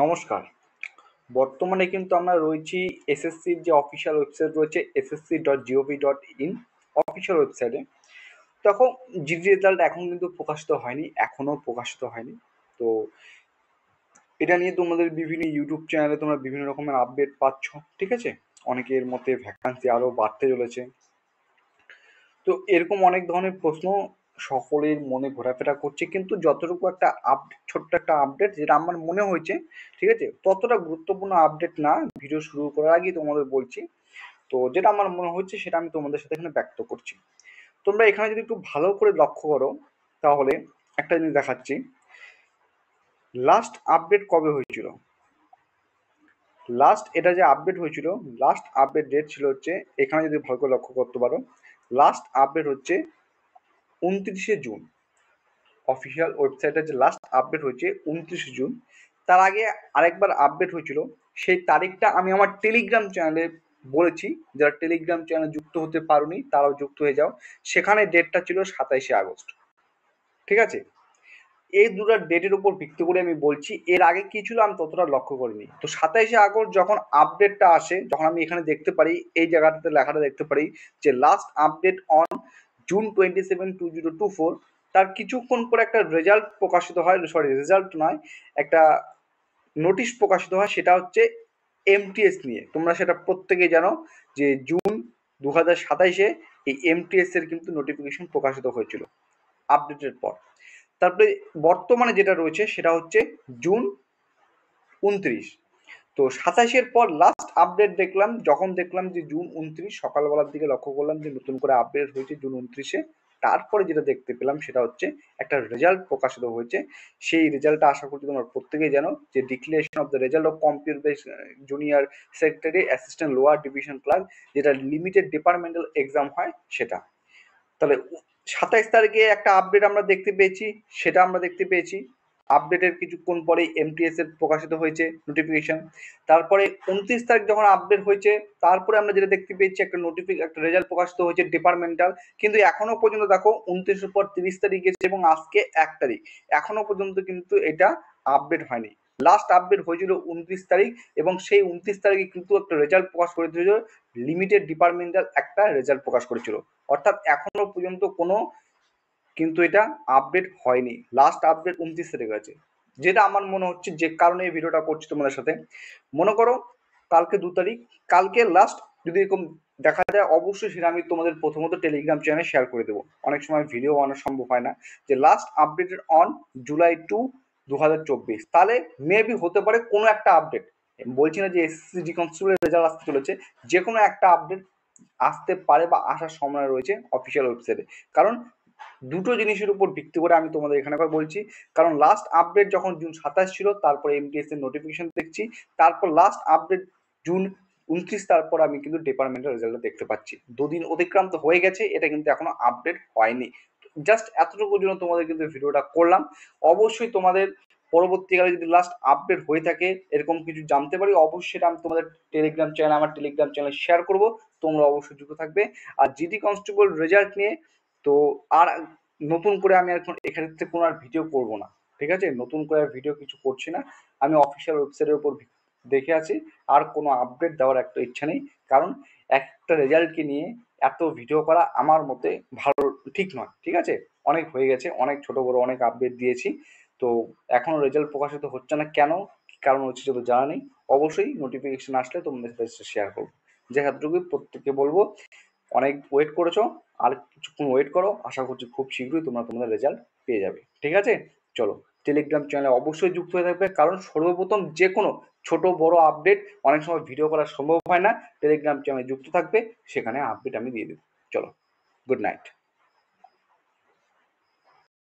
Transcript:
নমস্কার বর্তমানে কিন্তু আমরা রয়েছি এসএসসির যে অফিসিয়াল ওয়েবসাইট রয়েছে SSC dot G O V dot in official ওয়েবসাইটে তখন জিডি রেজাল্ট এখন কিন্তু প্রকাশিত হয়নি এখনও প্রকাশিত হয়নি তো এটা নিয়ে তোমাদের বিভিন্ন ইউটিউব চ্যানেলে তোমরা বিভিন্ন রকমের আপডেট পাচ্ছ ঠিক আছে অনেকের মতে ভ্যাকান্সি আরও বাড়তে চলেছে তো এরকম অনেক ধরনের প্রশ্ন সকলের মনে ঘোরাফেরা করছে কিন্তু যতটুকু একটা আপডেট ছোট্ট একটা আপডেট যেটা আমার মনে হয়েছে ঠিক আছে ততটা গুরুত্বপূর্ণ আপডেট না ভিডিও শুরু করার আগেই তোমাদের বলছি তো যেটা আমার মনে হচ্ছে সেটা আমি তোমাদের সাথে এখানে ব্যক্ত করছি তোমরা এখানে যদি একটু ভালো করে লক্ষ্য করো তাহলে একটা জিনিস দেখাচ্ছি লাস্ট আপডেট কবে হয়েছিল লাস্ট এটা যে আপডেট হয়েছিল লাস্ট আপডেট ডেট ছিল হচ্ছে এখানে যদি ভালো করে লক্ষ্য করতে পারো লাস্ট আপডেট হচ্ছে উনত্রিশে জুন অফিসিয়াল ওয়েবসাইটে যে লাস্ট আপডেট হয়েছে উনত্রিশে জুন তার আগে আরেকবার আপডেট হয়েছিল সেই তারিখটা আমি আমার টেলিগ্রাম চ্যানেলে বলেছি যারা টেলিগ্রাম চ্যানেলে যুক্ত হতে পারুনি তারাও যুক্ত হয়ে যাও সেখানে ডেটটা ছিল সাতাইশে আগস্ট ঠিক আছে এই দুটো ডেটের উপর ভিত্তি করে আমি বলছি এর আগে কি ছিল আমি ততটা লক্ষ্য করিনি তো সাতাইশে আগস্ট যখন আপডেটটা আসে যখন আমি এখানে দেখতে পারি এই জায়গাটাতে লেখাটা দেখতে পারি যে last update on June twenty seven two zero two four তার কিছুক্ষণ পরে একটা রেজাল্ট প্রকাশিত হয় সরি রেজাল্ট নয় একটা নোটিশ প্রকাশিত হয় সেটা হচ্ছে এমটিএস নিয়ে তোমরা সেটা প্রত্যেকে জানো যে জুন দু হাজার সাতাইশে এই এমটিএস এর কিন্তু নোটিফিকেশন প্রকাশিত হয়েছিল আপডেটের পর তারপরে বর্তমানে যেটা রয়েছে সেটা হচ্ছে জুন উনত্রিশ তো সাতাশের পর লাস্ট আপডেট দেখলাম যখন দেখলাম যে জুন উনত্রিশ সকালবেলার দিকে লক্ষ্য করলাম যে নতুন করে আপডেট হয়েছে জুন উনত্রিশে তারপরে যেটা দেখতে পেলাম সেটা হচ্ছে একটা রেজাল্ট প্রকাশিত হয়েছে সেই রেজাল্টটা আশা করছি তোমার প্রত্যেকেই জানো যে declaration of the result of computer junior secretary assistant lower division clerk যেটা লিমিটেড ডিপার্টমেন্টাল এক্সাম হয় সেটা তাহলে সাতাইশ তারিখে একটা আপডেট আমরা দেখতে পেয়েছি সেটা আমরা দেখতে পেয়েছি আপডেটের কিছুক্ষণ পরে এমটিএস এর প্রকাশিত হয়েছে নোটিফিকেশন তারপরে উনত্রিশ তারিখ যখন আপডেট হয়েছে তারপরে আমরা যেটা দেখতে পেয়েছি একটা নোটিফিক একটা রেজাল্ট প্রকাশিত হয়েছে ডিপার্টমেন্টাল কিন্তু এখনো পর্যন্ত দেখো উনত্রিশের পর তিরিশ তারিখ গেছে এবং আজকে এক তারিখ এখনো পর্যন্ত কিন্তু এটা আপডেট হয়নি লাস্ট আপডেট হয়েছিল উনত্রিশ তারিখ এবং সেই উনত্রিশ তারিখে কিন্তু একটা রেজাল্ট প্রকাশ করেছিল লিমিটেড ডিপার্টমেন্টাল একটা রেজাল্ট প্রকাশ করেছিল অর্থাৎ এখনো পর্যন্ত কোনো কিন্তু এটা আপডেট হয়নি লাস্ট আপডেট উনত্রিশ তারিখ আছে যেটা আমার মনে হচ্ছে যে কারণে এই ভিডিওটা করছি তোমাদের সাথে মনে করো কালকে দু তারিখ কালকে লাস্ট যদি এরকম দেখা যায় অবশ্যই সেটা আমি তোমাদের প্রথমত টেলিগ্রাম চ্যানেলে শেয়ার করে দেবো অনেক সময় ভিডিও আনা সম্ভব হয় না যে last updated on July two দু হাজার চব্বিশ তাহলে মেবি হতে পারে কোনো একটা আপডেট বলছি না যে এসএসসি ডি কনস্টেবলের রেজাল্ট আসতে চলেছে যে কোনো একটা আপডেট আসতে পারে বা আসার সম্ভাবনা রয়েছে অফিসিয়াল ওয়েবসাইটে কারণ দুটো জিনিসের উপর ভিত্তি করে আমি তোমাদের এখানে একবার বলছি কারণ লাস্ট আপডেট যখন জুন সাতাশ ছিল তারপর এমটিএস এর নোটিফিকেশন দেখছি তারপর লাস্ট আপডেট জুন উনত্রিশ তারপর আমি কিন্তু ডিপার্টমেন্টের রেজাল্ট দেখতে পাচ্ছি দুদিন অতিক্রান্ত হয়ে গেছে এটা কিন্তু এখনো আপডেট হয়নি জাস্ট এতটুকুর জন্য তোমাদের কিন্তু ভিডিওটা করলাম অবশ্যই তোমাদের পরবর্তীকালে যদি লাস্ট আপডেট হয়ে থাকে এরকম কিছু জানতে পারি অবশ্যই আমি তোমাদের টেলিগ্রাম চ্যানেল আমার টেলিগ্রাম চ্যানেল শেয়ার করব তোমরা অবশ্যই যুক্ত থাকবে আর জিডি কনস্টেবল রেজাল্ট নিয়ে তো আর নতুন করে আমি এখন এখান থেকে কোনো আর ভিডিও করব না ঠিক আছে নতুন করে ভিডিও কিছু করছি না আমি অফিসিয়াল ওয়েবসাইটের উপর দেখে আছি আর কোনো আপডেট দেওয়ার একটা ইচ্ছা নেই কারণ একটা রেজাল্টকে নিয়ে এত ভিডিও করা আমার মতে ভালো ঠিক নয় ঠিক আছে অনেক হয়ে গেছে অনেক ছোট বড় অনেক আপডেট দিয়েছি তো এখনও রেজাল্ট প্রকাশিত হচ্ছে না কেন কারণ হচ্ছে যদি জানা নেই অবশ্যই নোটিফিকেশন আসলে তোমাদের সাথে শেয়ার করবো যে হাতটুকুই প্রত্যেককে বলবো অনেক ওয়েট করেছো আর কিছুক্ষণ ওয়েট করো আশা করছি খুব শীঘ্রই তোমরা তোমাদের রেজাল্ট পেয়ে যাবে ঠিক আছে চলো টেলিগ্রাম চ্যানেলে অবশ্যই যুক্ত হয়ে থাকবে কারণ সর্বপ্রথম যে কোনো ছোট বড় আপডেট অনেক সময় ভিডিও করা সম্ভব হয় না টেলিগ্রাম চ্যানেলে যুক্ত থাকবে সেখানে আপডেট আমি দিয়ে দেবো চলো গুড নাইট